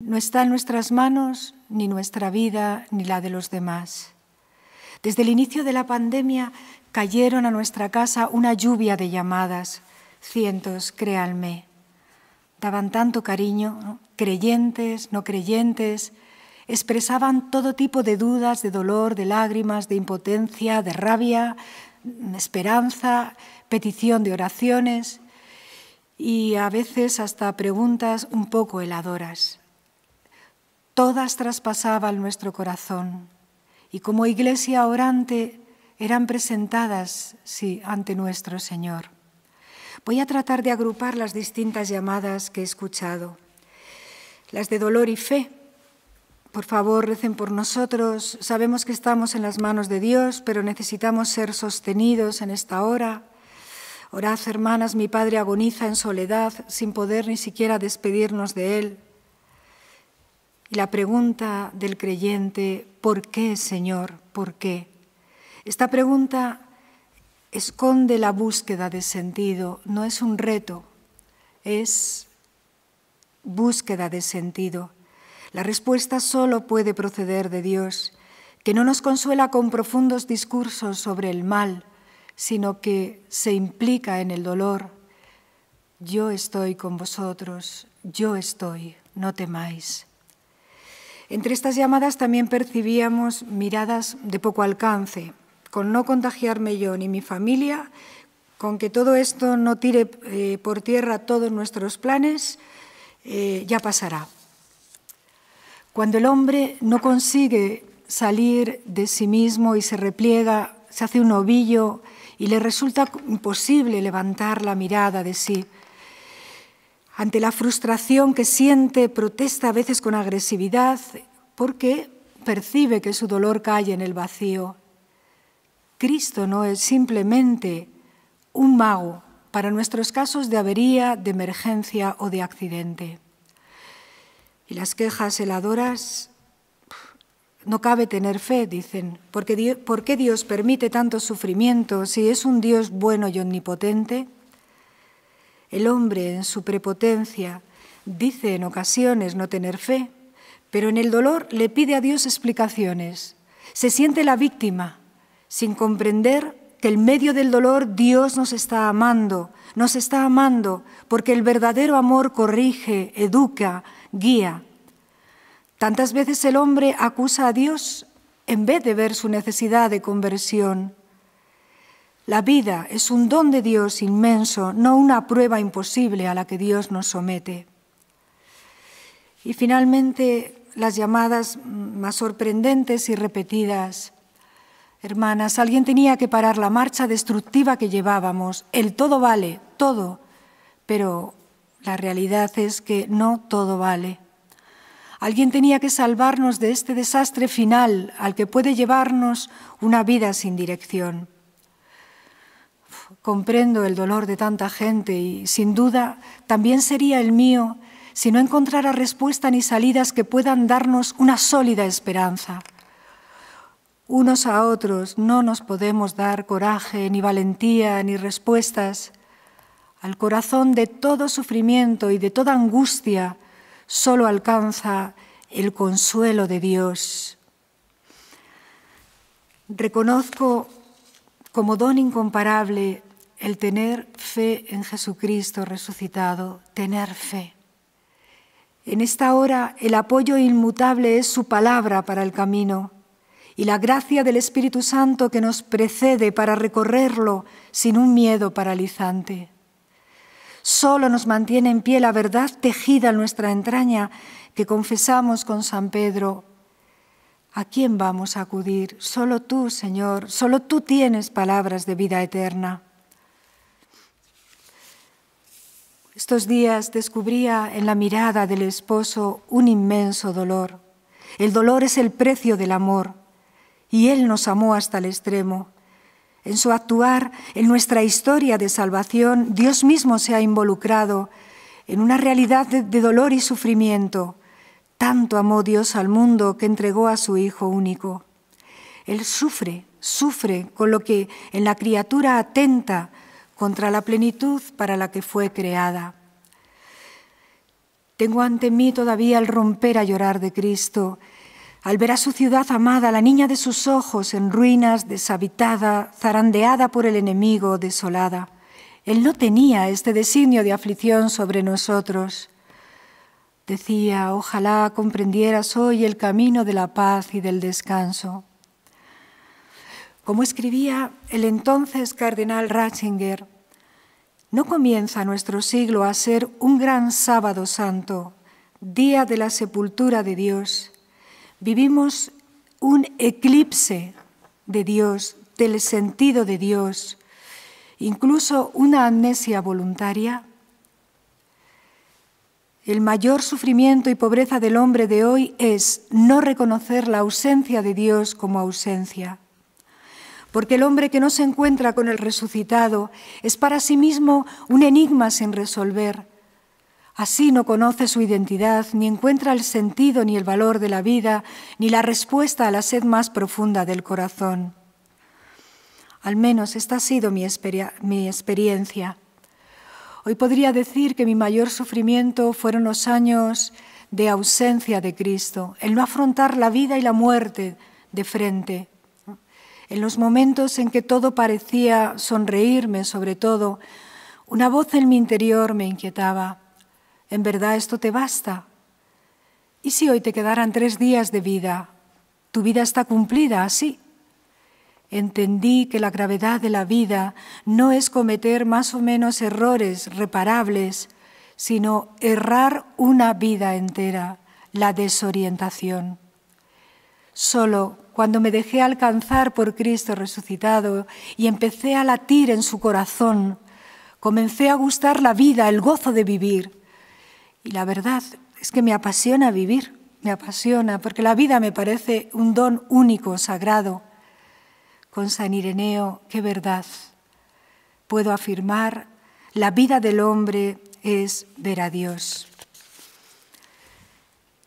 No está en nuestras manos ni nuestra vida ni la de los demás. Desde el inicio de la pandemia cayeron a nuestra casa una lluvia de llamadas, cientos, créanme. Daban tanto cariño, creyentes, no creyentes, expresaban todo tipo de dudas, de dolor, de lágrimas, de impotencia, de rabia, esperanza, petición de oraciones y a veces hasta preguntas un poco heladoras todas traspasaban nuestro corazón y como iglesia orante eran presentadas, sí, ante nuestro Señor. Voy a tratar de agrupar las distintas llamadas que he escuchado. Las de dolor y fe. Por favor, recen por nosotros. Sabemos que estamos en las manos de Dios, pero necesitamos ser sostenidos en esta hora. Orad, hermanas, mi Padre agoniza en soledad sin poder ni siquiera despedirnos de Él. Y la pregunta del creyente, ¿por qué, Señor? ¿Por qué? Esta pregunta esconde la búsqueda de sentido, no es un reto, es búsqueda de sentido. La respuesta solo puede proceder de Dios, que no nos consuela con profundos discursos sobre el mal, sino que se implica en el dolor. Yo estoy con vosotros, yo estoy, no temáis. Entre estas llamadas también percibíamos miradas de poco alcance, con no contagiarme yo ni mi familia, con que todo esto no tire eh, por tierra todos nuestros planes, eh, ya pasará. Cuando el hombre no consigue salir de sí mismo y se repliega, se hace un ovillo y le resulta imposible levantar la mirada de sí, ante la frustración que siente, protesta a veces con agresividad porque percibe que su dolor cae en el vacío. Cristo no es simplemente un mago para nuestros casos de avería, de emergencia o de accidente. Y las quejas heladoras, no cabe tener fe, dicen, porque ¿por qué Dios permite tanto sufrimiento si es un Dios bueno y omnipotente? El hombre, en su prepotencia, dice en ocasiones no tener fe, pero en el dolor le pide a Dios explicaciones. Se siente la víctima, sin comprender que en medio del dolor Dios nos está amando, nos está amando, porque el verdadero amor corrige, educa, guía. Tantas veces el hombre acusa a Dios en vez de ver su necesidad de conversión. La vida es un don de Dios inmenso, no una prueba imposible a la que Dios nos somete. Y finalmente, las llamadas más sorprendentes y repetidas. Hermanas, alguien tenía que parar la marcha destructiva que llevábamos. El todo vale, todo. Pero la realidad es que no todo vale. Alguien tenía que salvarnos de este desastre final al que puede llevarnos una vida sin dirección comprendo el dolor de tanta gente y sin duda también sería el mío si no encontrara respuesta ni salidas que puedan darnos una sólida esperanza. Unos a otros no nos podemos dar coraje, ni valentía, ni respuestas. Al corazón de todo sufrimiento y de toda angustia solo alcanza el consuelo de Dios. Reconozco como don incomparable el tener fe en Jesucristo resucitado, tener fe. En esta hora el apoyo inmutable es su palabra para el camino y la gracia del Espíritu Santo que nos precede para recorrerlo sin un miedo paralizante. Solo nos mantiene en pie la verdad tejida en nuestra entraña que confesamos con San Pedro, ¿A quién vamos a acudir? Solo tú, Señor, solo tú tienes palabras de vida eterna. Estos días descubría en la mirada del esposo un inmenso dolor. El dolor es el precio del amor y Él nos amó hasta el extremo. En su actuar, en nuestra historia de salvación, Dios mismo se ha involucrado en una realidad de, dolor y sufrimiento tanto amó Dios al mundo que entregó a su Hijo único. Él sufre, sufre con lo que en la criatura atenta contra la plenitud para la que fue creada. Tengo ante mí todavía el romper a llorar de Cristo, al ver a su ciudad amada, la niña de sus ojos, en ruinas, deshabitada, zarandeada por el enemigo, desolada. Él no tenía este designio de aflicción sobre nosotros. Decía, ojalá comprendieras hoy el camino de la paz y del descanso. Como escribía el entonces cardenal Ratzinger, no comienza nuestro siglo a ser un gran sábado santo, día de la sepultura de Dios. Vivimos un eclipse de Dios, del sentido de Dios, incluso una amnesia voluntaria el mayor sufrimiento y pobreza del hombre de hoy es no reconocer la ausencia de Dios como ausencia. Porque el hombre que no se encuentra con el resucitado es para sí mismo un enigma sin resolver. Así no conoce su identidad, ni encuentra el sentido ni el valor de la vida, ni la respuesta a la sed más profunda del corazón. Al menos esta ha sido mi, experiencia. Hoy podría decir que mi mayor sufrimiento fueron los años de ausencia de Cristo, el no afrontar la vida y la muerte de frente. En los momentos en que todo parecía sonreírme, sobre todo, una voz en mi interior me inquietaba. ¿En verdad esto te basta? ¿Y si hoy te quedaran tres días de vida? Tu vida está cumplida así. Entendí que la gravedad de la vida no es cometer más o menos errores reparables, sino errar una vida entera, la desorientación. Solo cuando me dejé alcanzar por Cristo resucitado y empecé a latir en su corazón, comencé a gustar la vida, el gozo de vivir. Y la verdad es que me apasiona vivir, me apasiona, porque la vida me parece un don único, sagrado con San Ireneo, qué verdad. Puedo afirmar, la vida del hombre es ver a Dios.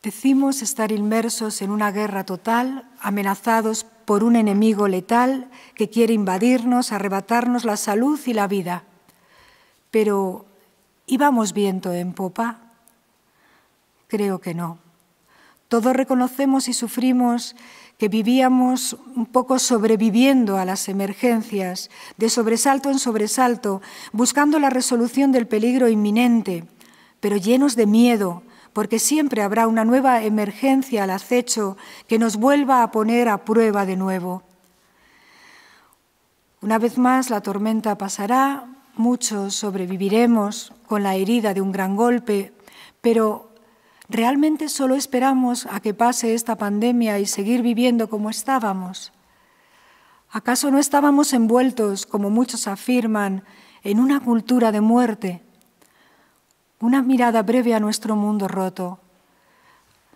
Decimos estar inmersos en una guerra total, amenazados por un enemigo letal que quiere invadirnos, arrebatarnos la salud y la vida. Pero ¿íbamos viento en popa? Creo que no. Todos reconocemos y sufrimos que vivíamos un poco sobreviviendo a las emergencias, de sobresalto en sobresalto, buscando la resolución del peligro inminente, pero llenos de miedo, porque siempre habrá una nueva emergencia al acecho que nos vuelva a poner a prueba de nuevo. Una vez más la tormenta pasará, muchos sobreviviremos con la herida de un gran golpe, pero ¿Realmente solo esperamos a que pase esta pandemia y seguir viviendo como estábamos? ¿Acaso no estábamos envueltos, como muchos afirman, en una cultura de muerte? Una mirada breve a nuestro mundo roto.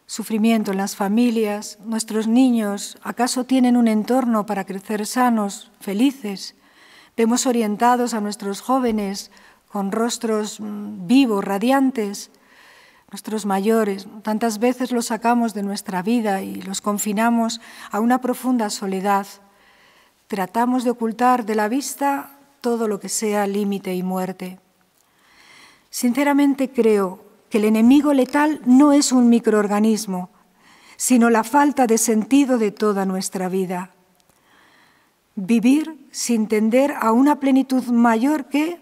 Sufrimiento en las familias, nuestros niños, ¿acaso tienen un entorno para crecer sanos, felices? Vemos orientados a nuestros jóvenes con rostros mm, vivos, radiantes nuestros mayores. Tantas veces los sacamos de nuestra vida y los confinamos a una profunda soledad. Tratamos de ocultar de la vista todo lo que sea límite y muerte. Sinceramente creo que el enemigo letal no es un microorganismo, sino la falta de sentido de toda nuestra vida. Vivir sin tender a una plenitud mayor que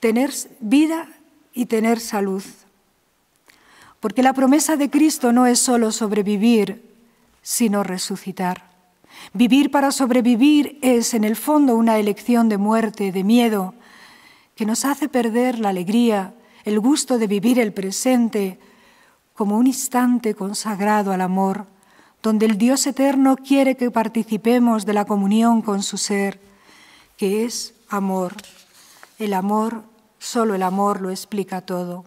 tener vida y tener salud. Porque la promesa de Cristo no es solo sobrevivir, sino resucitar. Vivir para sobrevivir es, en el fondo, una elección de muerte, de miedo, que nos hace perder la alegría, el gusto de vivir el presente, como un instante consagrado al amor, donde el Dios eterno quiere que participemos de la comunión con su ser, que es amor. El amor, solo el amor lo explica todo.